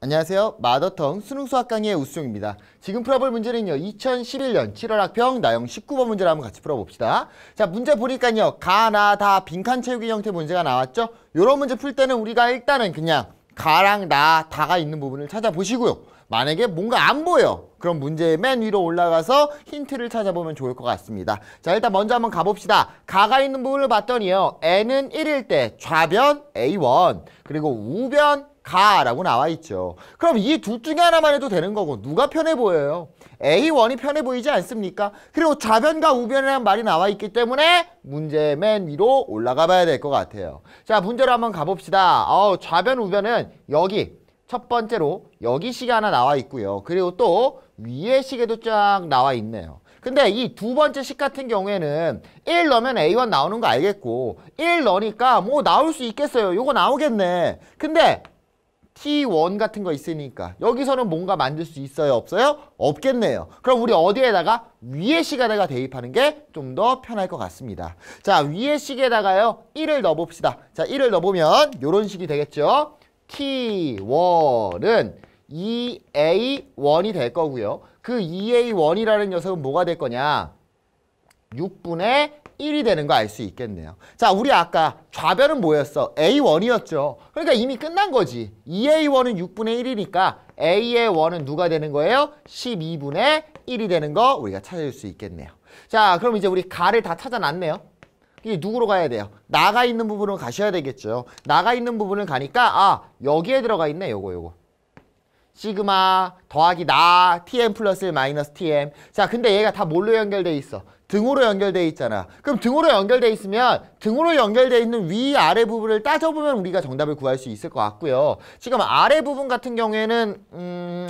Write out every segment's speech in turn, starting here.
안녕하세요. 마더텅 수능 수학 강의 의 우수종입니다. 지금 풀어볼 문제는요. 2011년 7월 학평 나영 19번 문제를 한번 같이 풀어봅시다. 자 문제 보니까요. 가, 나, 다 빈칸 채우기 형태 문제가 나왔죠. 이런 문제 풀 때는 우리가 일단은 그냥 가랑 나, 다가 있는 부분을 찾아보시고요. 만약에 뭔가 안 보여. 그럼 문제의 맨 위로 올라가서 힌트를 찾아보면 좋을 것 같습니다. 자 일단 먼저 한번 가봅시다. 가가 있는 부분을 봤더니요. n은 1일 때 좌변 a1 그리고 우변 가라고 나와 있죠. 그럼 이 둘 중에 하나만 해도 되는 거고 누가 편해 보여요? A1이 편해 보이지 않습니까? 그리고 좌변과 우변이라는 말이 나와 있기 때문에 문제 맨 위로 올라가 봐야 될 것 같아요. 자 문제로 한번 가봅시다. 어, 좌변 우변은 여기 첫 번째로 여기 시이 하나 나와 있고요. 그리고 또 위에 시계도쫙 나와 있네요. 근데 이 두 번째 식 같은 경우에는 1 넣으면 A1 나오는 거 알겠고 1 넣으니까 뭐 나올 수 있겠어요. 요거 나오겠네. 근데 T1 같은 거 있으니까 여기서는 뭔가 만들 수 있어요? 없어요? 없겠네요. 그럼 우리 어디에다가 위의 식에다가 대입하는 게 좀 더 편할 것 같습니다. 자, 위에 식에다가요. 1을 넣어봅시다. 자, 1을 넣어보면 이런 식이 되겠죠. T1은 2A1이 e 될 거고요. 그 2A1이라는 e 녀석은 뭐가 될 거냐? 6분의 1이 되는 거 알 수 있겠네요. 자, 우리 아까 좌변은 뭐였어? A1이었죠. 그러니까 이미 끝난 거지. 2A1은 6분의 1이니까 A의 1은 누가 되는 거예요? 12분의 1이 되는 거 우리가 찾을 수 있겠네요. 자, 그럼 이제 우리 가를 다 찾아놨네요. 이게 누구로 가야 돼요? 나가 있는 부분으로 가셔야 되겠죠. 나가 있는 부분을 가니까 아, 여기에 들어가 있네. 요거 요거. 시그마 더하기 나 tm 플러스 마이너스 tm 자 근데 얘가 다 뭘로 연결돼 있어? 등으로 연결돼 있잖아 그럼 등으로 연결돼 있으면 등으로 연결돼 있는 위아래 부분을 따져보면 우리가 정답을 구할 수 있을 것 같고요 지금 아래 부분 같은 경우에는 음...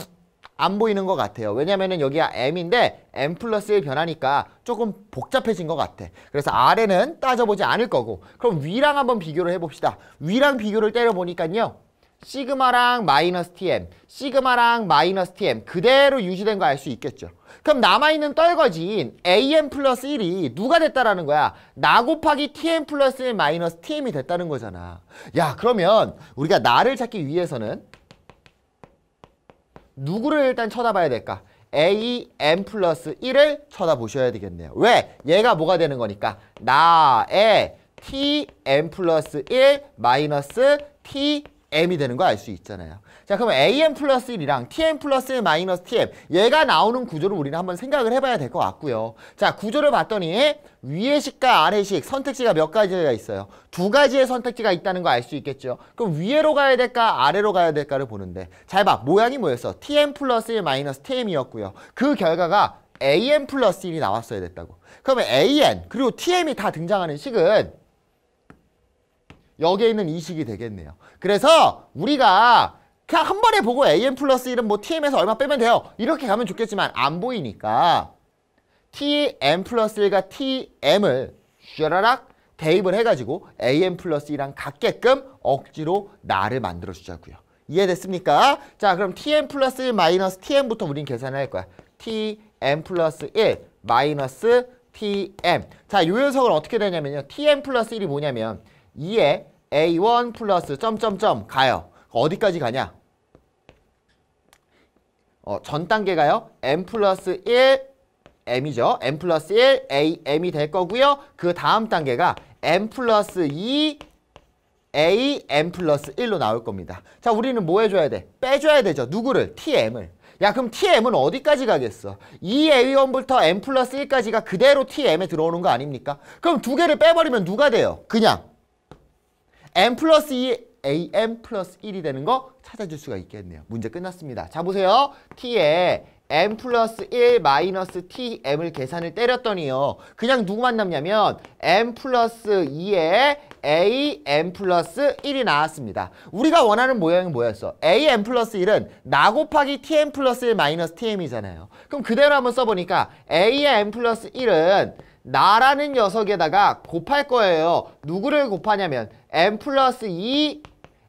안 보이는 것 같아요. 왜냐면은 여기가 m인데 m 플러스 1 변하니까 조금 복잡해진 것 같아. 그래서 아래는 따져보지 않을 거고 그럼 위랑 한번 비교를 해봅시다. 위랑 비교를 때려보니까요. 시그마랑 마이너스 tm, 시그마랑 마이너스 tm 그대로 유지된 거 알 수 있겠죠. 그럼 남아있는 떨거지인 am 플러스 1이 누가 됐다라는 거야? 나 곱하기 tm 플러스 1 마이너스 tm이 됐다는 거잖아. 야 그러면 우리가 나를 찾기 위해서는 누구를 일단 쳐다봐야 될까? a m 플러스 1을 쳐다보셔야 되겠네요. 왜? 얘가 뭐가 되는 거니까 나의 tm 플러스 1 마이너스 t m이 되는 거 알 수 있잖아요. 자, 그럼 am 플러스 1이랑 tm 플러스 마이너스 tm 얘가 나오는 구조를 우리는 한번 생각을 해봐야 될 것 같고요. 자, 구조를 봤더니 위의 식과 아래 식, 선택지가 몇 가지가 있어요. 두 가지의 선택지가 있다는 거 알 수 있겠죠. 그럼 위에로 가야 될까 아래로 가야 될까를 보는데 잘 봐, 모양이 뭐였어? tm 플러스 1 마이너스 tm이었고요. 그 결과가 am 플러스 1이 나왔어야 됐다고. 그러면 an 그리고 tm이 다 등장하는 식은 여기에 있는 이식이 되겠네요. 그래서 우리가 그냥 한 번에 보고 AM 플러스 1은 뭐 TM에서 얼마 빼면 돼요. 이렇게 가면 좋겠지만 안 보이니까 TM 플러스 1과 TM을 슈라락 대입을 해가지고 AM 플러스 1랑 같게끔 억지로 나를 만들어 주자고요. 이해됐습니까? 자 그럼 TM 플러스 1 마이너스 TM부터 우린 계산을 할 거야. TM 플러스 1 마이너스 TM 자요 녀석은 어떻게 되냐면요. TM 플러스 1이 뭐냐면 2에 a1 플러스 점점점 가요. 어디까지 가냐? 어, 전 단계가요. m 플러스 1 m이죠. m 플러스 1 a m이 될 거고요. 그 다음 단계가 m 플러스 2 a m 플러스 1로 나올 겁니다. 자 우리는 뭐 해줘야 돼? 빼줘야 되죠. 누구를? tm을. 야 그럼 tm은 어디까지 가겠어? 2a1부터 m 플러스 1까지가 그대로 tm에 들어오는 거 아닙니까? 그럼 두 개를 빼버리면 누가 돼요? 그냥 m 플러스 2 am 플러스 1이 되는 거 찾아줄 수가 있겠네요. 문제 끝났습니다. 자 보세요. t에 m 플러스 1 마이너스 tm을 계산을 때렸더니요. 그냥 누구만 남냐면 m 플러스 2에 am 플러스 1이 나왔습니다. 우리가 원하는 모양이 뭐였어? am 플러스 1은 나 곱하기 tm 플러스 1 마이너스 tm이잖아요. 그럼 그대로 한번 써보니까 am 플러스 1은 나라는 녀석에다가 곱할 거예요. 누구를 곱하냐면 n 플러스 2,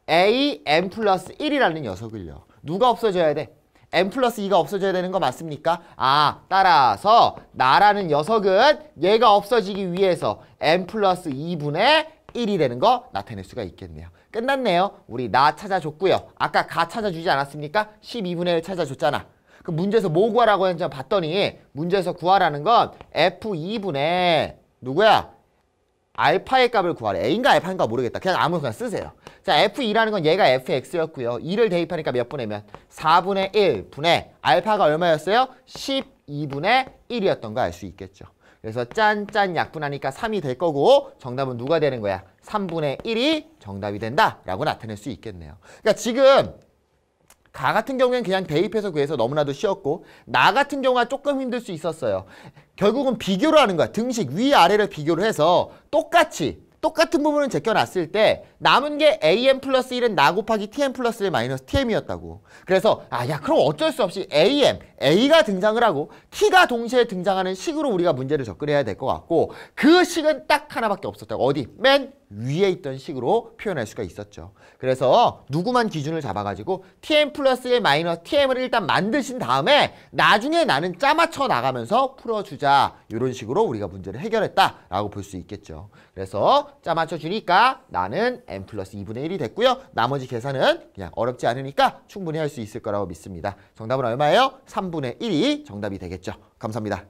a, n 플러스 1이라는 녀석을요. 누가 없어져야 돼? n 플러스 2가 없어져야 되는 거 맞습니까? 아, 따라서 나라는 녀석은 얘가 없어지기 위해서 n 플러스 2분의 1이 되는 거 나타낼 수가 있겠네요. 끝났네요. 우리 나 찾아줬고요. 아까 가 찾아주지 않았습니까? 12분의 1 찾아줬잖아. 그 문제에서 뭐 구하라고 했는지 봤더니 문제에서 구하라는 건 F2분의 누구야? 알파의 값을 구하래. A인가 알파인가 모르겠다. 그냥 아무 그냥 쓰세요. 자, F2라는 건 얘가 fx였고요. 2를 대입하니까 몇 분의면? 4분의 1 분의 알파가 얼마였어요? 12분의 1이었던 거 알 수 있겠죠. 그래서 짠짠 약분하니까 3이 될 거고 정답은 누가 되는 거야? 3분의 1이 정답이 된다라고 나타낼 수 있겠네요. 그러니까 지금 가 같은 경우에는 그냥 대입해서 구해서 너무나도 쉬웠고 나 같은 경우가 조금 힘들 수 있었어요. 결국은 비교를 하는 거야. 등식 위아래를 비교를 해서 똑같이 똑같은 부분을 제껴놨을 때 남은 게 am 플러스 1은 나 곱하기 tm 플러스 1 마이너스 tm이었다고. 그래서 아 야 그럼 어쩔 수 없이 am, a가 등장을 하고 t가 동시에 등장하는 식으로 우리가 문제를 접근해야 될 것 같고 그 식은 딱 하나밖에 없었다고. 어디? 맨 위에 있던 식으로 표현할 수가 있었죠. 그래서 누구만 기준을 잡아가지고 tm 플러스 1 마이너스 tm을 일단 만드신 다음에 나중에 나는 짜맞춰 나가면서 풀어주자 이런 식으로 우리가 문제를 해결했다라고 볼 수 있겠죠. 그래서 짜맞춰 주니까 나는 n 플러스 2분의 1이 됐고요. 나머지 계산은 그냥 어렵지 않으니까 충분히 할 수 있을 거라고 믿습니다. 정답은 얼마예요? 3분의 1이 정답이 되겠죠. 감사합니다.